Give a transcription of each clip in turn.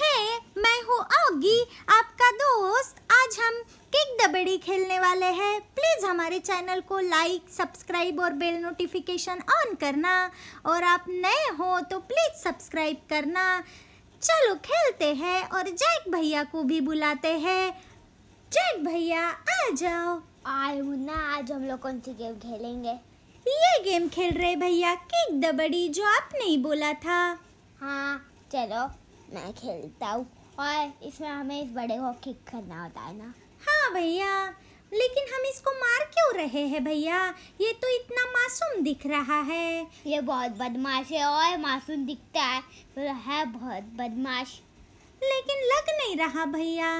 है मैं हूँ ऑगी आपका दोस्त आज हम किक दबड़ी खेलने वाले हैं प्लीज़ हमारे चैनल को लाइक सब्सक्राइब और बेल नोटिफिकेशन ऑन करना और आप नए हो तो प्लीज़ सब्सक्राइब करना चलो खेलते हैं और जैक भैया को भी बुलाते हैं जैक भैया आ जाओ आए ना आज हम लोग कौन सी गेम खेलेंगे ये गेम खेल रहे भैया किक दबड़ी जो आपने ही बोला था हाँ चलो मैं खेलता हूँ और इसमें हमें इस बड़े को किक करना होता है ना हाँ भैया लेकिन हम इसको मार क्यों रहे हैं भैया ये तो इतना मासूम दिख रहा है ये बहुत बदमाश है और मासूम दिखता है तो है बहुत बदमाश लेकिन लग नहीं रहा भैया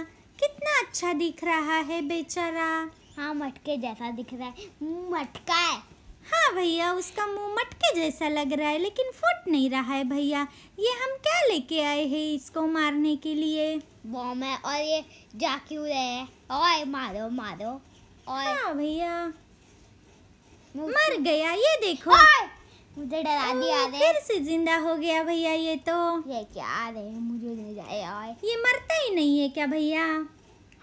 कितना अच्छा दिख रहा है बेचारा हाँ मटके जैसा दिख रहा है मटका है हाँ भैया उसका मुंह मटके जैसा लग रहा है लेकिन फुट नहीं रहा है भैया ये हम क्या लेके आए हैं इसको मारने के लिए बॉम है और ये जा क्यों रहे हैं ओए मारो मारो और हाँ भैया मर गया ये देखो मुझे डरा दिया फिर से जिंदा हो गया भैया ये तो ये क्या आ रहे हैं मुझे नहीं जाए ये मरता ही नहीं है क्या भैया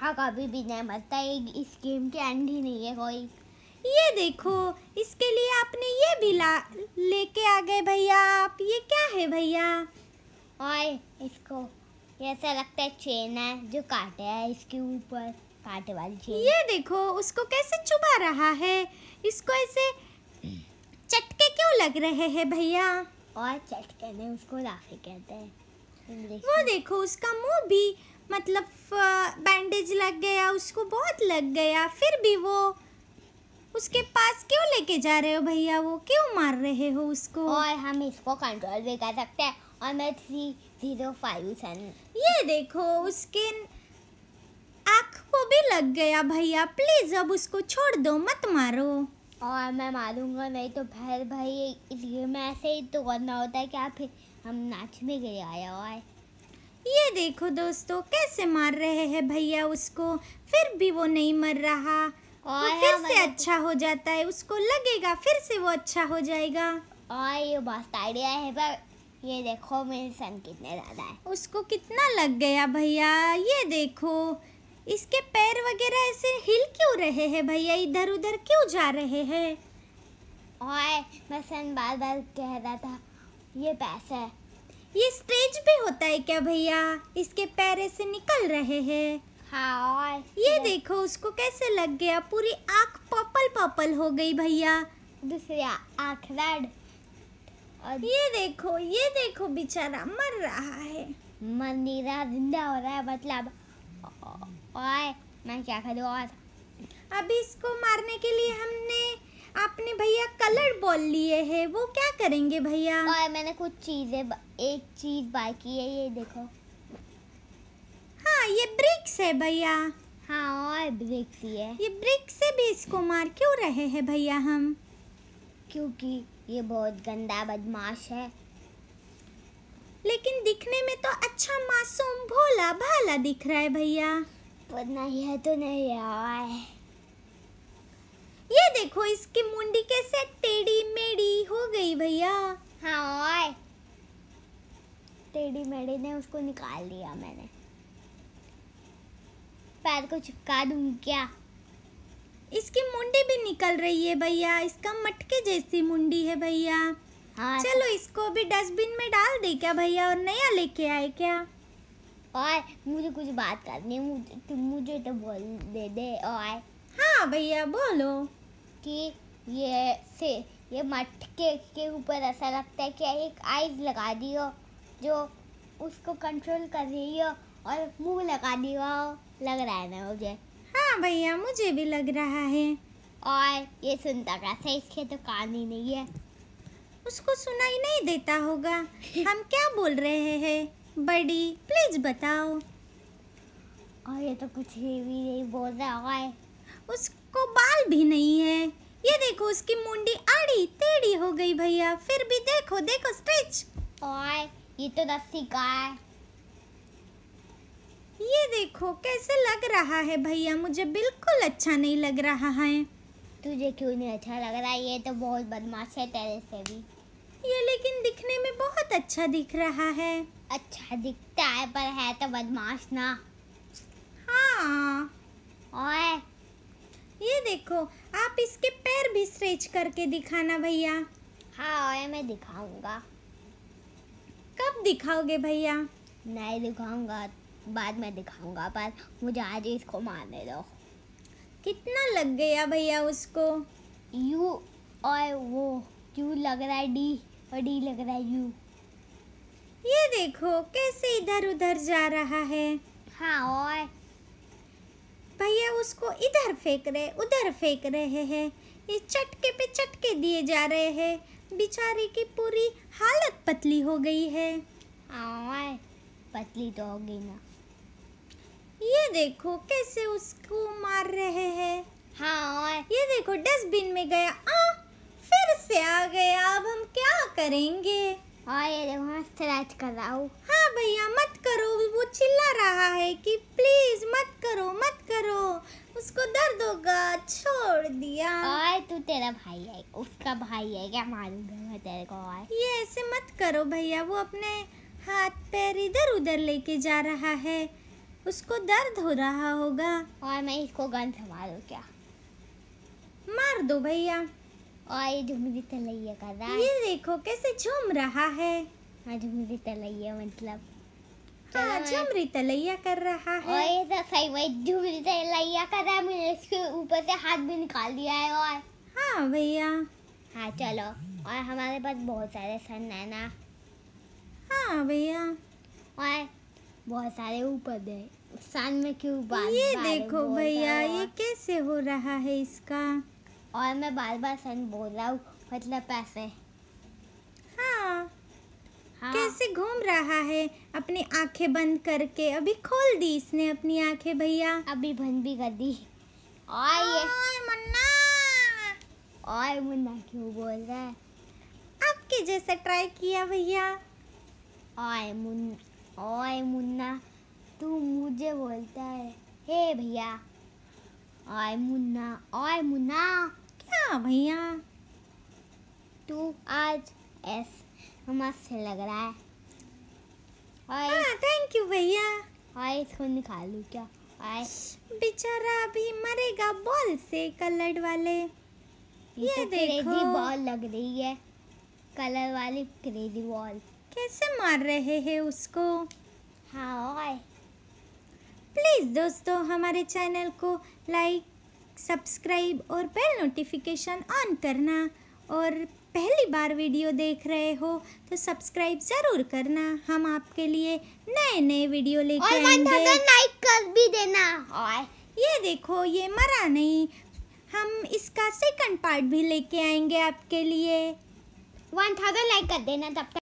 हाँ कभी भी नहीं मरता इस गेम के एंड ही नहीं है कोई ये देखो इसके लिए आपने ये भी ला लेके आ गए भैया आप ये क्या है भैया और इसको ऐसा लगता है चेन है जो काटे है इसके ऊपर काटे वाली चेन ये देखो उसको कैसे चुबा रहा है इसको ऐसे चटके क्यों लग रहे हैं भैया और चटके ने उसको लाफे कहते हैं वो देखो उसका मुंह भी मतलब बैंडेज लग गया उसको बहुत लग गया फिर भी वो उसके पास क्यों लेके जा रहे हो भैया वो क्यों मार रहे हो उसको और हम इसको कंट्रोल भी कर सकते हैं और मैं थ्री जीरो फाइव सन ये देखो उसके आँख को भी लग गया भैया प्लीज अब उसको छोड़ दो मत मारो और मैं मारूंगा नहीं तो भैर भाई इसलिए मैं ऐसे ही तो करना होता है क्या फिर हम नाच में लिए आया है ये देखो दोस्तों कैसे मार रहे हैं भैया उसको फिर भी वो नहीं मर रहा और तो फिर हाँ, से मतलब अच्छा हो जाता है उसको लगेगा फिर से वो अच्छा हो जाएगा और ये मस्त आइडिया है पर ये देखो मेरे सन कितने ज़्यादा है उसको कितना लग गया भैया ये देखो इसके पैर वगैरह ऐसे हिल क्यों रहे हैं भैया इधर उधर क्यों जा रहे हैं और मैं सन बार बार कह रहा था ये पैसा है ये स्टेज पे होता है क्या भैया इसके पैर ऐसे निकल रहे हैं हाँ ये तो देखो उसको कैसे लग गया पूरी आँख पर्पल पर्पल हो गई भैया दूसरी आँख रेड और ये देखो ये देखो बेचारा मर रहा है मर नहीं रहा जिंदा हो रहा है मतलब ओए मैं क्या करूँ और अभी इसको मारने के लिए हमने आपने भैया कलर बॉल लिए हैं वो क्या करेंगे भैया और मैंने कुछ चीज़ें एक चीज़ बाकी है ये देखो हाँ ये ब्रिक्स है भैया हाँ और ब्रिक्स ही है ये ब्रिक्स से भी इसको मार क्यों रहे हैं भैया हम क्योंकि ये बहुत गंदा बदमाश है लेकिन दिखने में तो अच्छा मासूम भोला भाला दिख रहा है भैया वरना है तो नहीं है ये देखो इसकी मुंडी कैसे टेढ़ी मेढ़ी हो गई भैया हाँ टेढ़ी मेढ़ी ने उसको निकाल दिया मैंने पैर को चिपका दूँ क्या इसकी मुंडी भी निकल रही है भैया इसका मटके जैसी मुंडी है भैया हाँ तो- चलो इसको भी डस्टबिन में डाल दे क्या भैया और नया लेके आए क्या और मुझे कुछ बात करनी है मुझे तुम मुझे तो बोल दे दे और हाँ भैया बोलो कि ये से ये मटके के ऊपर ऐसा लगता है कि एक आइज लगा दियो जो उसको कंट्रोल कर रही हो और मुंह लगा हो लग रहा है ना मुझे हाँ भैया मुझे भी लग रहा है और ये सुनता कैसे इसके तो कान ही नहीं है उसको सुनाई नहीं देता होगा हम क्या बोल रहे हैं बड़ी प्लीज बताओ और ये तो कुछ भी नहीं बोल रहा है उसको बाल भी नहीं है ये देखो उसकी मुंडी आड़ी टेढ़ी हो गई भैया फिर भी देखो देखो स्ट्रेच और ये तो रस्सी का है ये देखो कैसे लग रहा है भैया मुझे बिल्कुल अच्छा नहीं लग रहा है तुझे क्यों नहीं अच्छा लग रहा है ये तो बहुत बदमाश है तेरे से भी ये लेकिन दिखने में बहुत अच्छा दिख रहा है अच्छा दिखता है पर है तो बदमाश ना हाँ और ये देखो आप इसके पैर भी स्ट्रेच करके दिखाना भैया हाँ और मैं दिखाऊंगा कब दिखाओगे भैया नहीं दिखाऊंगा बाद में दिखाऊंगा पर मुझे आज इसको मारने दो कितना लग गया भैया उसको यू और वो यू लग रहा है डी और डी लग रहा है यू ये देखो कैसे इधर उधर जा रहा है हाँ और भैया उसको इधर फेंक रहे उधर फेंक रहे हैं ये चटके पे चटके दिए जा रहे हैं बेचारे की पूरी हालत पतली हो गई है हाँ पतली तो हो गई ना ये देखो कैसे उसको मार रहे हैं हाँ ये देखो डस्टबिन में गया आ, फिर से आ गया अब हम क्या करेंगे ये देखो कर रहा हूँ हाँ भैया मत करो वो चिल्ला रहा है कि प्लीज मत करो मत करो उसको दर्द होगा छोड़ दिया आए तू तेरा भाई है उसका भाई है क्या मारूंगा मैं तेरे को आए ये ऐसे मत करो भैया वो अपने हाथ पैर इधर उधर लेके जा रहा है उसको दर्द हो रहा होगा और मैं इसको गन से मारूँ क्या मार दो भैया और ये झुमरी तलैया कर रहा है ये देखो कैसे झूम रहा है हाँ झुमरी तलैया मतलब हाँ झुमरी तलैया कर रहा है और ये तो सही भाई झुमरी तलैया कर रहा है मैंने इसके ऊपर से हाथ भी निकाल दिया है और हाँ भैया हाँ चलो और हमारे पास बहुत सारे सन है ना हाँ भैया और बहुत सारे ऊपर है सन में क्यों बाल ये देखो भैया ये कैसे हो रहा है इसका और मैं बार बार सन बोल रहा हूँ मतलब पैसे हाँ, हाँ कैसे घूम रहा है अपनी आंखें बंद करके अभी खोल दी इसने अपनी आंखें भैया अभी बंद भी कर दी और ये मुन्ना और मुन्ना क्यों बोल रहा है आपके जैसा ट्राई किया भैया और मुन्ना ओए मुन्ना तू मुझे बोलता है हे भैया ओए मुन्ना ओए मुन्ना क्या भैया तू आज एस मस्त लग रहा है हाँ थैंक यू भैया ओए इसको निकालू क्या ओए बेचारा अभी मरेगा बॉल से कलर वाले ये, ये तो देखो बॉल लग रही है कलर वाली क्रेजी बॉल कैसे मार रहे हैं उसको हाँ प्लीज़ दोस्तों हमारे चैनल को लाइक सब्सक्राइब और बेल नोटिफिकेशन ऑन करना और पहली बार वीडियो देख रहे हो तो सब्सक्राइब ज़रूर करना हम आपके लिए नए नए वीडियो लेकर आएंगे लाइक कर भी देना और ये देखो ये मरा नहीं हम इसका सेकंड पार्ट भी लेके आएंगे आपके लिए वन थाउजेंड लाइक कर देना तब तक